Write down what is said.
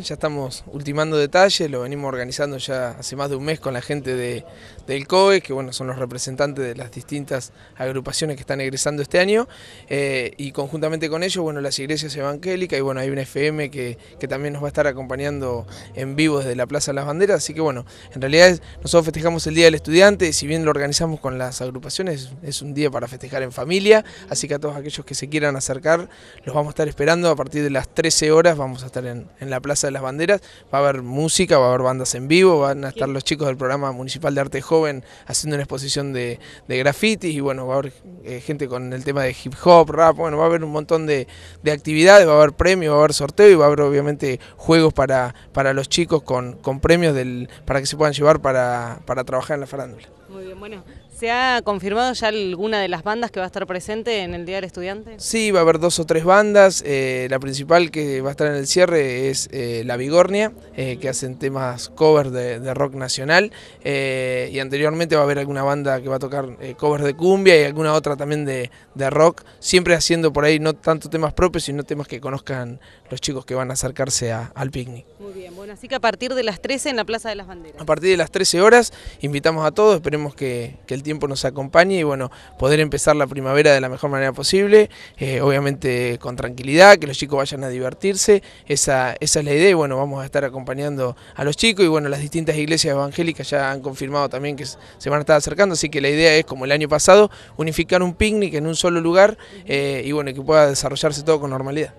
Ya estamos ultimando detalles, lo venimos organizando ya hace más de un mes con la gente de, del COE, que bueno, son los representantes de las distintas agrupaciones que están egresando este año, eh, y conjuntamente con ellos, bueno, las iglesias evangélicas, y bueno, hay un FM que, también nos va a estar acompañando en vivo desde la Plaza de las Banderas, así que bueno, en realidad nosotros festejamos el Día del Estudiante, y si bien lo organizamos con las agrupaciones, es un día para festejar en familia, así que a todos aquellos que se quieran acercar, los vamos a estar esperando a partir de las 13 horas, vamos a estar en, en la Plaza las banderas, va a haber música, va a haber bandas en vivo, van a estar los chicos del programa municipal de arte joven haciendo una exposición de, de grafitis y bueno, va a haber eh, gente con el tema de hip hop, rap, bueno, va a haber un montón de, de actividades, va a haber premios, va a haber sorteo y va a haber obviamente juegos para, para los chicos con, con premios del, para que se puedan llevar para, para trabajar en la farándula. Muy bien, bueno, ¿se ha confirmado ya alguna de las bandas que va a estar presente en el Día del Estudiante? Sí, va a haber dos o tres bandas, eh, la principal que va a estar en el cierre es eh, La Bigornia, eh, que hacen temas cover de, rock nacional, y anteriormente va a haber alguna banda que va a tocar covers de cumbia y alguna otra también de, de, rock, siempre haciendo por ahí no tanto temas propios, sino temas que conozcan los chicos que van a acercarse al picnic. Bueno, así que a partir de las 13 en la Plaza de las Banderas. A partir de las 13 horas invitamos a todos, esperemos que, el tiempo nos acompañe y bueno, poder empezar la primavera de la mejor manera posible, eh, obviamente con tranquilidad, que los chicos vayan a divertirse, esa, es la idea y bueno, vamos a estar acompañando a los chicos y bueno, las distintas iglesias evangélicas ya han confirmado también que se van a estar acercando, así que la idea es, como el año pasado, unificar un picnic en un solo lugar eh, y bueno, que pueda desarrollarse todo con normalidad.